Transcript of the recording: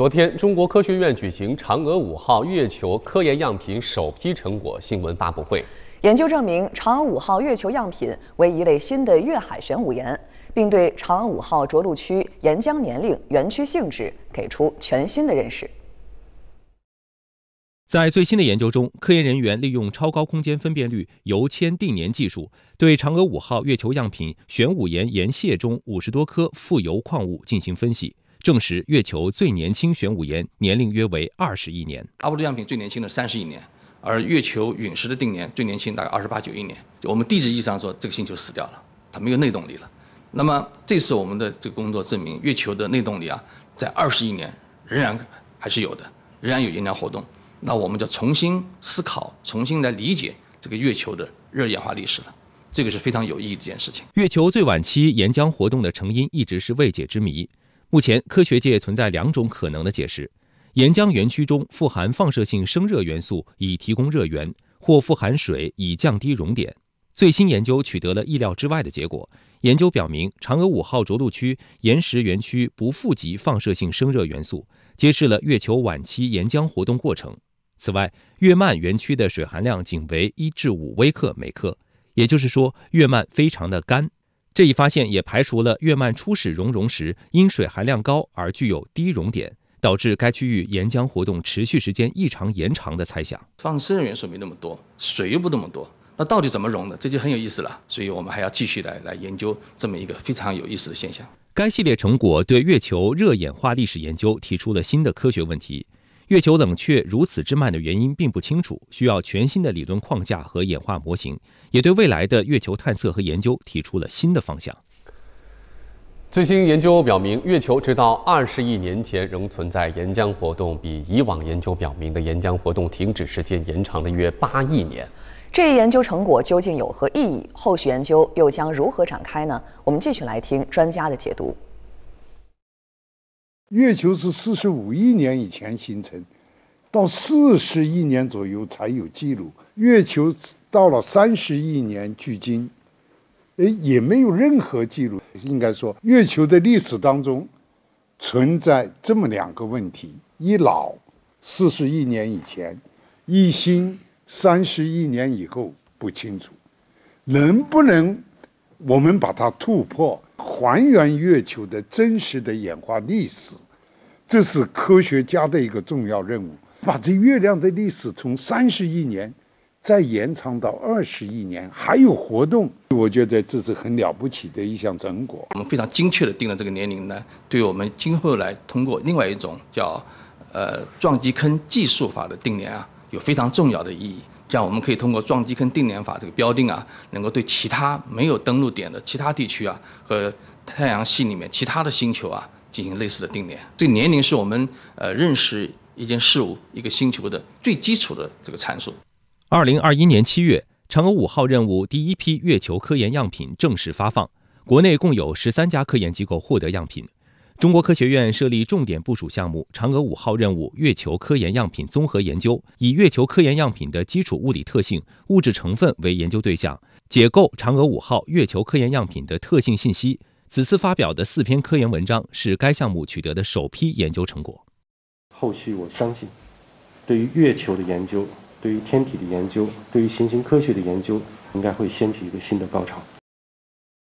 昨天，中国科学院举行嫦娥五号月球科研样品首批成果新闻发布会。研究证明，嫦娥五号月球样品为一类新的月海玄武岩，并对嫦娥五号着陆区岩浆年龄、园区性质给出全新的认识。在最新的研究中，科研人员利用超高空间分辨率铀铅定年技术，对嫦娥五号月球样品玄武岩岩屑中五十多颗富铀矿物进行分析。证实月球最年轻玄武岩年龄约为二十亿年，阿波罗样品最年轻的三十亿年，而月球陨石的定年最年轻大概二十八九亿年。我们地质意义上说，这个星球死掉了，它没有内动力了。那么这次我们的这个工作证明，月球的内动力啊，在二十亿年仍然还是有的，仍然有岩浆活动。那我们就重新思考，重新来理解这个月球的热演化历史了。这个是非常有意义的一件事情。月球最晚期岩浆活动的成因一直是未解之谜。目前，科学界存在两种可能的解释：岩浆园区中富含放射性生热元素以提供热源，或富含水以降低熔点。最新研究取得了意料之外的结果。研究表明，嫦娥五号着陆区岩石园区不富集放射性生热元素，揭示了月球晚期岩浆活动过程。此外，月幔园区的水含量仅为一至五微克每克，也就是说，月幔非常的干。这一发现也排除了月幔初始熔融时因水含量高而具有低熔点，导致该区域岩浆活动持续时间异常延长的猜想。放射性元素没那么多，水又不那么多，那到底怎么融的？这就很有意思了。所以我们还要继续来来研究这么一个非常有意思的现象。该系列成果对月球热演化历史研究提出了新的科学问题。月球冷却如此之慢的原因并不清楚，需要全新的理论框架和演化模型，也对未来的月球探测和研究提出了新的方向。最新研究表明，月球直到二十亿年前仍存在岩浆活动，比以往研究表明的岩浆活动停止时间延长了约八亿年。这一研究成果究竟有何意义？后续研究又将如何展开呢？我们继续来听专家的解读。月球是四十五亿年以前形成，到四十亿年左右才有记录。月球到了三十亿年，距今，哎，也没有任何记录。应该说，月球的历史当中，存在这么两个问题：一老，四十亿年以前；一新，三十亿年以后不清楚。能不能，我们把它突破？还原月球的真实的演化历史，这是科学家的一个重要任务。把这月亮的历史从三十亿年，再延长到二十亿年，还有活动，我觉得这是很了不起的一项成果。我们非常精确地定了这个年龄呢，对我们今后来通过另外一种叫，呃，撞击坑计数法的定年啊，有非常重要的意义。这样我们可以通过撞击坑定年法这个标定啊，能够对其他没有登陆点的其他地区啊，和太阳系里面其他的星球啊进行类似的定年。这年龄是我们呃认识一件事物、一个星球的最基础的这个参数。二零二一年七月，嫦娥五号任务第一批月球科研样品正式发放，国内共有十三家科研机构获得样品。中国科学院设立重点部署项目“嫦娥五号任务月球科研样品综合研究”，以月球科研样品的基础物理特性、物质成分为研究对象，解构嫦娥五号月球科研样品的特性信息。此次发表的四篇科研文章是该项目取得的首批研究成果。后续，我相信，对于月球的研究、对于天体的研究、对于行星科学的研究，应该会掀起一个新的高潮。